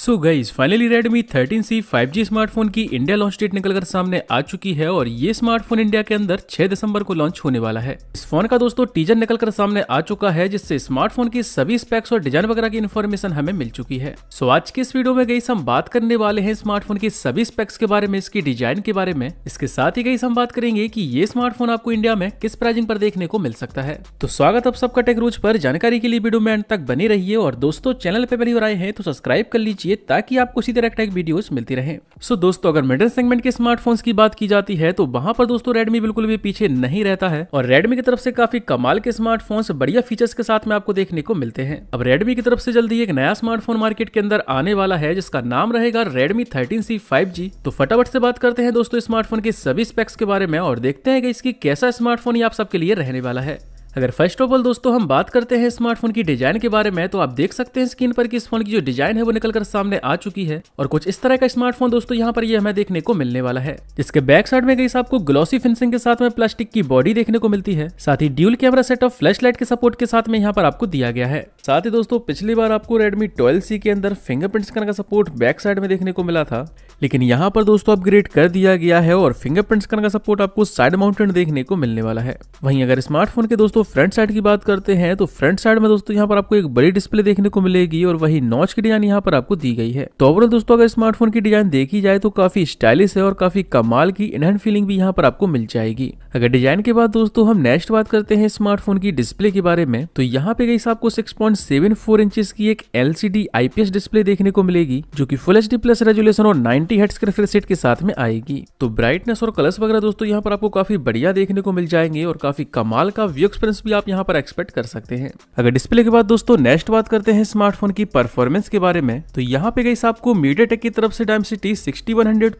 सो guys finally Redmi 13C 5G smartphone की India launch date निकलकर सामने आ चुकी है और ये स्मार्टफोन इंडिया के अंदर 6 दिसंबर को लॉन्च होने वाला है इस फोन का दोस्तों टीजर निकलकर सामने आ चुका है जिससे स्मार्टफोन की सभी स्पेक्स और डिजाइन वगैरह की इन्फॉर्मेशन हमें मिल चुकी है सो so, आज की इस वीडियो में गई हम बात करने वाले हैं स्मार्टफोन की सभी स्पेक्स के बारे में इसकी डिजाइन के बारे में इसके साथ ही गई हम बात करेंगे की ये स्मार्टफोन आपको इंडिया में किस प्राइजिंग पर देखने को मिल सकता है तो स्वागत आप सबका टेक रूज पर जानकारी के लिए वीडियो में अंत तक बनी रही है और दोस्तों चैनल पे बनी हो रहे हैं तो सब्सक्राइब कर लीजिए कीजिए ताकि आपको इसी तरह टेक वीडियोस मिलती रहे सो so, दोस्तों अगर मिडिल सेगमेंट के स्मार्टफोन्स की बात की जाती है तो वहाँ पर दोस्तों रेडमी बिल्कुल भी पीछे नहीं रहता है और रेडमी की तरफ से काफी कमाल के स्मार्टफोन्स बढ़िया फीचर्स के साथ में आपको देखने को मिलते हैं अब रेडमी की तरफ से जल्दी एक नया स्मार्टफोन मार्केट के अंदर आने वाला है जिसका नाम रहेगा Redmi thirteen C five G तो फटाफट से बात करते हैं दोस्तों स्मार्टफोन के सभी स्पेक्स के बारे में और देखते हैं कि इसकी कैसा स्मार्टफोन ये आप सबके लिए रहने वाला है अगर फर्स्ट ऑफ ऑल दोस्तों हम बात करते हैं स्मार्टफोन की डिजाइन के बारे में तो आप देख सकते हैं स्क्रीन पर कि इस फोन की जो डिजाइन है वो निकलकर सामने आ चुकी है और कुछ इस तरह का स्मार्टफोन दोस्तों यहाँ पर ये यह हमें देखने को मिलने वाला है जिसके बैक साइड में गई आपको ग्लॉसी फिनिशिंग के साथ में प्लास्टिक की बॉडी देखने को मिलती है साथ ही dual camera set of flash light के सपोर्ट के साथ में यहाँ पर आपको दिया गया है साथ ही दोस्तों पिछली बार आपको रेडमी ट्वेल्व के अंदर फिंगरप्रिंट स्कैन का सपोर्ट बैक साइड में देखने को मिला था लेकिन यहाँ पर दोस्तों अपग्रेड कर दिया गया है और फिंगरप्रिंट स्कैन का सपोर्ट आपको साइड माउंटेड देखने को मिलने वाला है वहीं अगर स्मार्टफोन के दोस्तों फ्रंट साइड की बात करते हैं तो फ्रंट साइड में दोस्तों यहाँ पर आपको एक बड़ी डिस्प्ले देखने को मिलेगी और वही नॉच की डिजाइन यहाँ पर आपको दी गई है तो ओवरऑल दोस्तों अगर स्मार्टफोन की डिजाइन देखी जाए तो काफी स्टाइलिश है और काफी कमाल की इनहैंड फीलिंग भी यहाँ पर आपको मिल जाएगी अगर डिजाइन के बाद दोस्तों हम नेक्स्ट बात करते हैं स्मार्टफोन की डिस्प्ले के बारे में तो यहाँ पे गई आपको six point seven four inches की एक एलसीडी आईपीएस डिस्प्ले देखने को मिलेगी जो कि फुल एच प्लस रेजुलेशन और नाइन 20 हर्ट्स के रिफ्रेश रेट के साथ में आएगी तो ब्राइटनेस और कलर्स वगैरह दोस्तों यहाँ पर आपको काफी बढ़िया देखने को मिल जाएंगे और काफी कमाल का व्यू एक्सपीरियंस भी आप यहाँ पर एक्सपेक्ट कर सकते हैं अगर डिस्प्ले के बाद दोस्तों नेक्स्ट बात करते हैं स्मार्टफोन की परफॉर्मेंस के बारे में तो यहाँ पे गई आपको मीडिया की तरफ से डायम सिक्सटी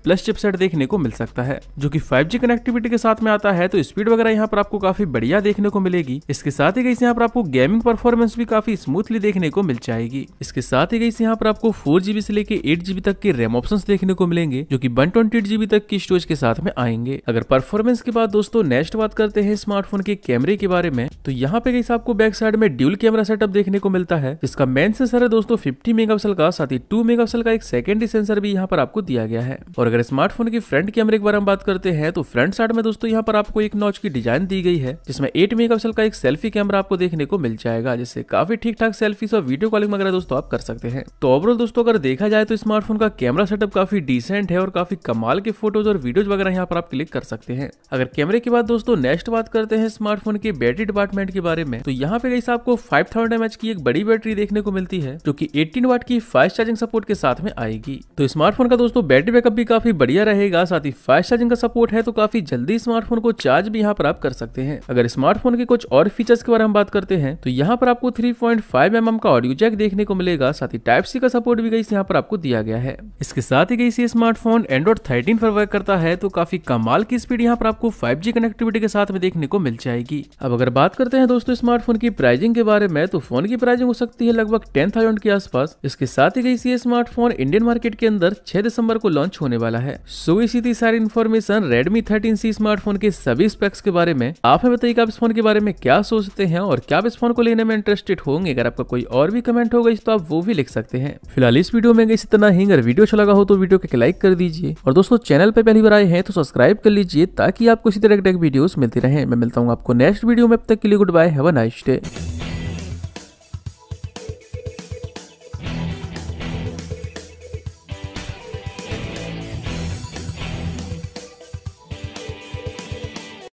प्लस चिपसेट देखने को मिल सकता है जो की फाइव कनेक्टिविटी के साथ में आता है तो स्पीड वगैरह यहाँ पर आपको काफी बढ़िया देखने को मिलेगी इसके साथ ही गई यहाँ पर आपको गेमिंग परफॉर्मेंस भी काफी स्मूथली देखने को मिल जाएगी इसके साथ ही गई यहाँ पर आपको फोर से लेके एट तक के रैम ऑप्शन देखने को मिलेंगे जो की वन ट्वेंटी तक की स्टोरेज के साथ में आएंगे अगर परफॉर्मेंस के बाद दोस्तों नेक्स्ट बात करते हैं स्मार्टफोन के कैमरे के बारे में तो यहाँ पे आपको बैक साइड में ड्यूल कैमरा सेटअप देखने को मिलता है इसका मेन सेंसर है दोस्तों फिफ्टी मेगा का साथ ही टू मेगा का एक सेकेंडरी सेंसर भी यहाँ पर आपको दिया गया है और अगर स्मार्टफोन की फ्रंट कैमरे के बारे में बात करते हैं तो फ्रंट साइड में दोस्तों यहाँ पर आपको एक नॉच की डिजाइन दी गई है जिसमें एट मेगा का एक सेल्फी कैमरा आपको देखने को मिल जाएगा जिससे काफी ठीक ठाक सेल्फीज और वीडियो कॉलिंग वगैरह दोस्तों आप कर सकते हैं तो ओवरऑल दोस्तों अगर देखा जाए तो स्मार्टफोन का कैमरा सेटअप काफी डिसेंट है और काफी कमाल के फोटोज और वीडियोज वगैरह यहाँ पर आप क्लिक कर सकते हैं अगर कैमरे के बाद दोस्तों नेक्स्ट बात करते हैं स्मार्टफोन के बैटरी डिपार्टमेंट के बारे में तो यहाँ पे गई आपको फाइव थाउजेंड की एक बड़ी बैटरी देखने को मिलती है जो की एटीन वाट की फास्ट चार्जिंग सपोर्ट के साथ में आएगी तो स्मार्टफोन का दोस्तों बैटरी बैकअप भी काफी बढ़िया रहेगा साथ ही फास्ट चार्जिंग का सपोर्ट है तो काफी जल्दी स्मार्टफोन को चार्ज भी यहाँ पर आप कर सकते हैं अगर स्मार्टफोन के कुछ और फीचर्स के बारे में बात करते हैं तो यहाँ पर आपको three point five M M का ऑडियो जैक देखने को मिलेगा साथ ही टाइप सी का सपोर्ट भी गई यहाँ पर आपको दिया गया है इसके साथ ही गई से स्मार्टफोन एंड्रॉइड थर्टीन पर वर्क करता है तो काफी कमाल की स्पीड यहाँ पर आपको 5G कनेक्टिविटी के साथ में देखने को मिल जाएगी अब अगर बात करते हैं दोस्तों स्मार्टफोन की प्राइजिंग के बारे में तो फोन की प्राइजिंग हो सकती है लगभग टेन थाउजेंड के आसपास इसके साथ ही इसी स्मार्टफोन इंडियन मार्केट के अंदर छह दिसंबर को लॉन्च होने वाला है सो इसी थी सारी information Redmi thirteen C smartphone के सभी स्पेक्स के बारे में आप हमें बताइए आप इस फोन के बारे में क्या सोचते हैं और क्या आप इस फोन को लेने में इंटरेस्टेड होंगे अगर आपका कोई और भी कमेंट होगा तो आप वो भी लिख सकते हैं फिलहाल इस वीडियो में इतना ही अगर वीडियो अच्छा लगा हो तो वीडियो के करके लाइक कर दीजिए और दोस्तों चैनल पर पहली बार आए हैं तो सब्सक्राइब कर लीजिए ताकि आपको इसी तरह के टेक वीडियोस मिलती रहे मैं मिलता हूँ आपको नेक्स्ट वीडियो में अब तक के लिए good bye have a nice day